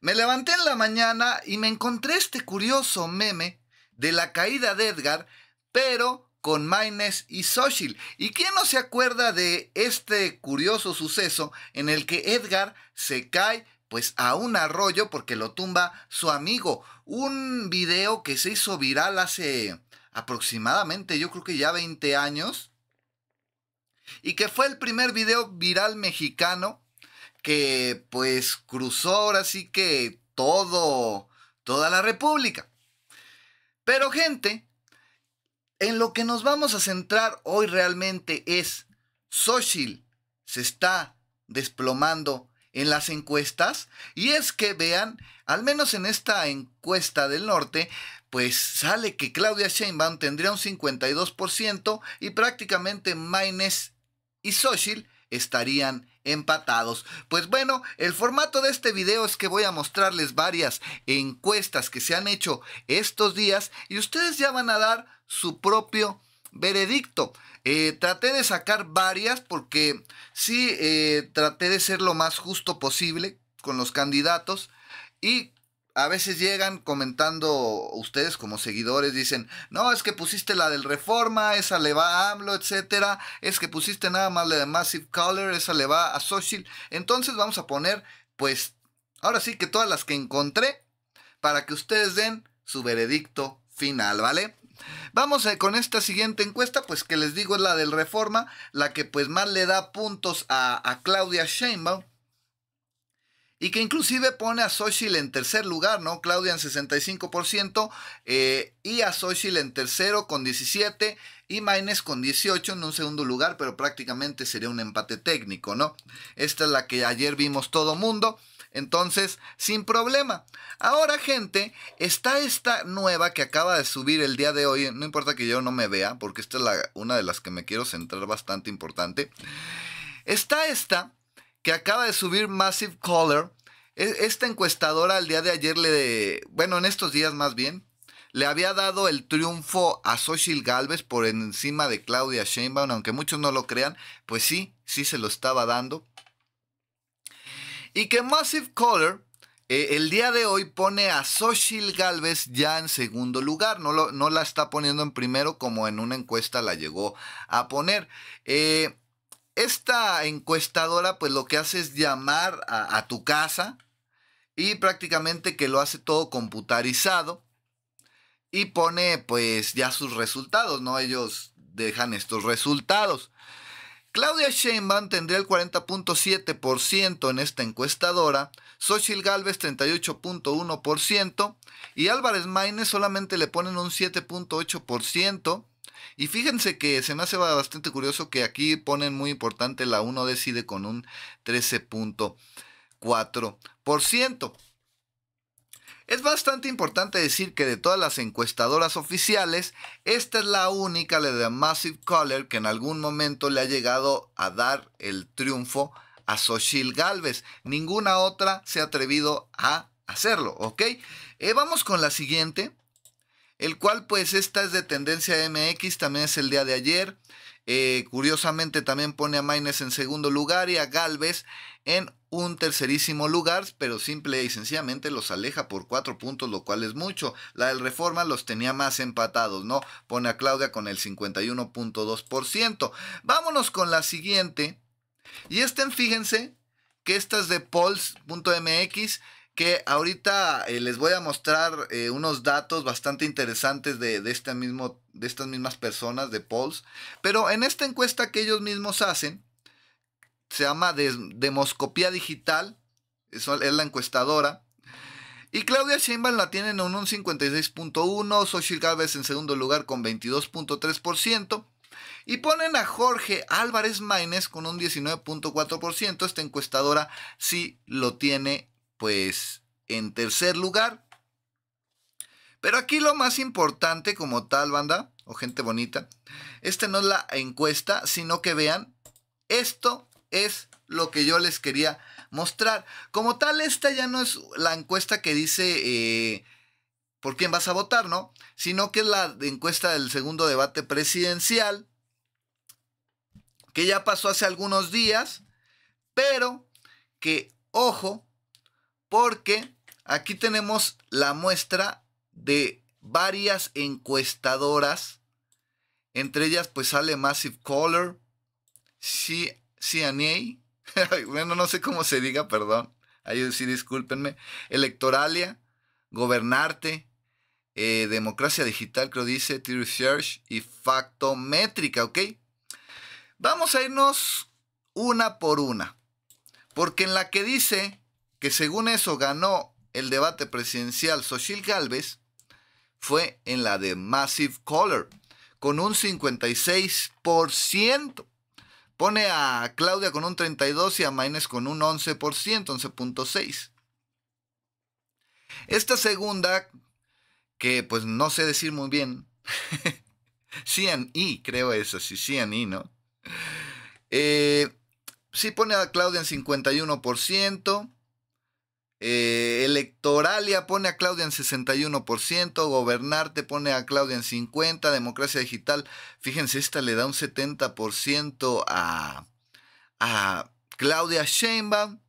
Me levanté en la mañana y me encontré este curioso meme de la caída de Edgar, pero con Maines y Sochil. ¿Y quién no se acuerda de este curioso suceso en el que Edgar se cae pues a un arroyo porque lo tumba su amigo? Un video que se hizo viral hace aproximadamente, yo creo que ya 20 años, y que fue el primer video viral mexicano que pues cruzó ahora sí que todo, toda la República. Pero gente, en lo que nos vamos a centrar hoy realmente es, social se está desplomando en las encuestas y es que vean, al menos en esta encuesta del norte, pues sale que Claudia Sheinbaum tendría un 52% y prácticamente Maines y Sochil estarían empatados. Pues bueno, el formato de este video es que voy a mostrarles varias encuestas que se han hecho estos días y ustedes ya van a dar su propio veredicto. Eh, traté de sacar varias porque sí eh, traté de ser lo más justo posible con los candidatos y a veces llegan comentando ustedes como seguidores, dicen, no, es que pusiste la del Reforma, esa le va a AMLO, etcétera, es que pusiste nada más la de Massive Color, esa le va a Social. Entonces vamos a poner, pues, ahora sí que todas las que encontré para que ustedes den su veredicto final, ¿vale? Vamos eh, con esta siguiente encuesta, pues que les digo es la del Reforma, la que pues más le da puntos a, a Claudia Sheinbaum y que inclusive pone a Xochitl en tercer lugar, ¿no? Claudia en 65% eh, y a Xochitl en tercero con 17% y Maines con 18 en un segundo lugar, pero prácticamente sería un empate técnico, ¿no? Esta es la que ayer vimos todo mundo. Entonces, sin problema. Ahora, gente, está esta nueva que acaba de subir el día de hoy. No importa que yo no me vea, porque esta es la, una de las que me quiero centrar bastante importante. Está esta que acaba de subir Massive Caller e-, esta encuestadora al día de ayer le, bueno, en estos días más bien, le había dado el triunfo a Xochitl Galvez por encima de Claudia Sheinbaum, aunque muchos no lo crean, pues sí, sí se lo estaba dando. Y que Massive Color eh, el día de hoy pone a Xochitl Galvez ya en segundo lugar, no, no, la está poniendo en primero como en una encuesta la llegó a poner. Eh, esta encuestadora pues lo que hace es llamar a, a tu casa, y prácticamente que lo hace todo computarizado y pone pues ya sus resultados, ¿no? Ellos dejan estos resultados. Claudia Sheinbaum tendría el 40.7% en esta encuestadora, Xochitl Galvez 38.1% y Álvarez Maínez solamente le ponen un 7.8%. Y fíjense que se me hace bastante curioso que aquí ponen muy importante la 1 decide con un 13.8%. 4%. Es bastante importante decir que de todas las encuestadoras oficiales, esta es la única, de Massive Color, que en algún momento le ha llegado a dar el triunfo a Sochil Galvez. Ninguna otra se ha atrevido a hacerlo, ¿ok? Eh, vamos con la siguiente, el cual pues esta es de tendencia MX, también es el día de ayer. Eh, curiosamente también pone a Maines en segundo lugar y a Galvez en un tercerísimo lugar, pero simple y sencillamente los aleja por cuatro puntos, lo cual es mucho. La del Reforma los tenía más empatados, ¿no? Pone a Claudia con el 51.2%. Vámonos con la siguiente. Y estén, fíjense, que esta es de polls.mx que ahorita eh, les voy a mostrar eh, unos datos bastante interesantes de, de, este mismo, de estas mismas personas, de polls. Pero en esta encuesta que ellos mismos hacen, se llama Demoscopía Digital, es la encuestadora. Y Claudia Sheinbaum la tienen en un 56.1, Xochitl Gálvez en segundo lugar con 22.3%. Y ponen a Jorge Álvarez Maínez con un 19.4%. Esta encuestadora sí lo tiene pues en tercer lugar. Pero aquí lo más importante como tal banda o gente bonita, este no es la encuesta, sino que vean esto es lo que yo les quería mostrar. Como tal, esta ya no es la encuesta que dice eh, por quién vas a votar, ¿no? Sino que es la encuesta del segundo debate presidencial, que ya pasó hace algunos días, pero que, ojo, porque aquí tenemos la muestra de varias encuestadoras. Entre ellas, pues sale Massive Caller, CNA, bueno, no sé cómo se diga, perdón, ahí sí discúlpenme, Electoralia, Gobernarte, eh, Democracia Digital, creo dice, T-Research y Factométrica, ¿ok? Vamos a irnos una por una, porque en la que dice que según eso ganó el debate presidencial Xochitl Galvez, fue en la de Massive Color, con un 56%. Pone a Claudia con un 32 y a Maines con un 11%, 11.6. Esta segunda, que pues no sé decir muy bien, Cian I, creo eso, sí, Cian ¿no? Eh, sí pone a Claudia en 51%, eh, electoralia pone a Claudia en 61%, Gobernarte pone a Claudia en 50%, Democracia Digital, fíjense, esta le da un 70% a, a Claudia Sheinbaum,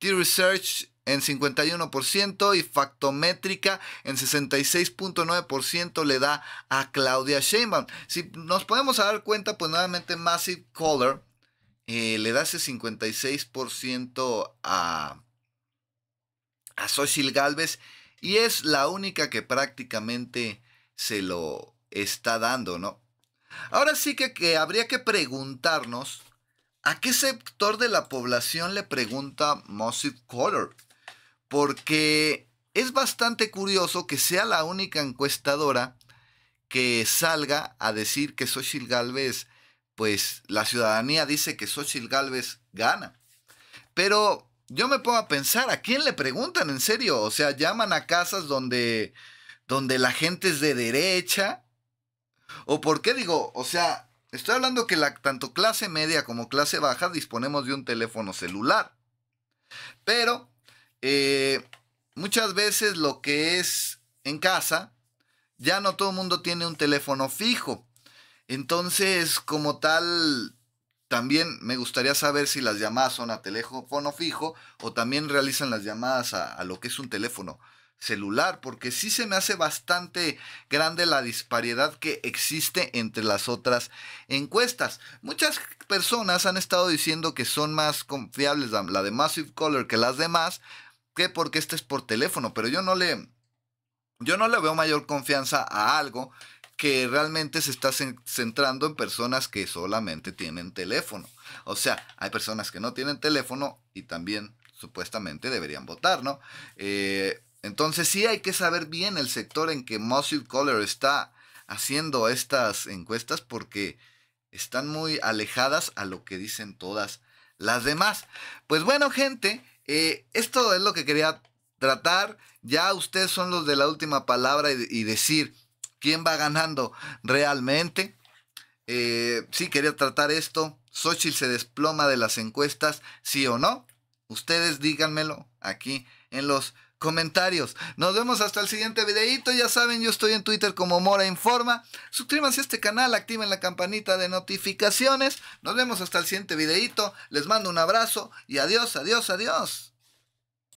T-Research en 51% y Factométrica en 66.9% le da a Claudia Sheinbaum. Si nos podemos dar cuenta, pues nuevamente Massive Color eh, le da ese 56% a a Xochitl Galvez y es la única que prácticamente se lo está dando, ¿no? Ahora sí que, habría que preguntarnos a qué sector de la población le pregunta Mossy Color, porque es bastante curioso que sea la única encuestadora que salga a decir que Xochitl Galvez, pues la ciudadanía dice que Xochitl Galvez gana. Pero yo me pongo a pensar, ¿a quién le preguntan en serio? O sea, llaman a casas donde, donde la gente es de derecha. ¿O por qué digo? O sea, estoy hablando que la, tanto clase media como clase baja disponemos de un teléfono celular. Pero eh, muchas veces lo que es en casa, ya no todo el mundo tiene un teléfono fijo. Entonces, como tal, también me gustaría saber si las llamadas son a teléfono fijo o también realizan las llamadas a, lo que es un teléfono celular, porque sí se me hace bastante grande la disparidad que existe entre las otras encuestas. Muchas personas han estado diciendo que son más confiables la de Massive Color que las demás, que porque este es por teléfono, pero yo no le, yo no le veo mayor confianza a algo que realmente se está centrando en personas que solamente tienen teléfono. O sea, hay personas que no tienen teléfono y también supuestamente deberían votar, ¿no? Eh, entonces sí hay que saber bien el sector en que Muscle Color está haciendo estas encuestas porque están muy alejadas a lo que dicen todas las demás. Pues bueno, gente, eh, esto es lo que quería tratar. Ya ustedes son los de la última palabra y decir quién va ganando realmente. Eh, sí, quería tratar esto. Xochitl se desploma de las encuestas, sí o no. Ustedes díganmelo aquí en los comentarios. Nos vemos hasta el siguiente videito. Ya saben, yo estoy en Twitter como Mora Informa. Suscríbanse a este canal, activen la campanita de notificaciones. Nos vemos hasta el siguiente videito. Les mando un abrazo y adiós, adiós, adiós.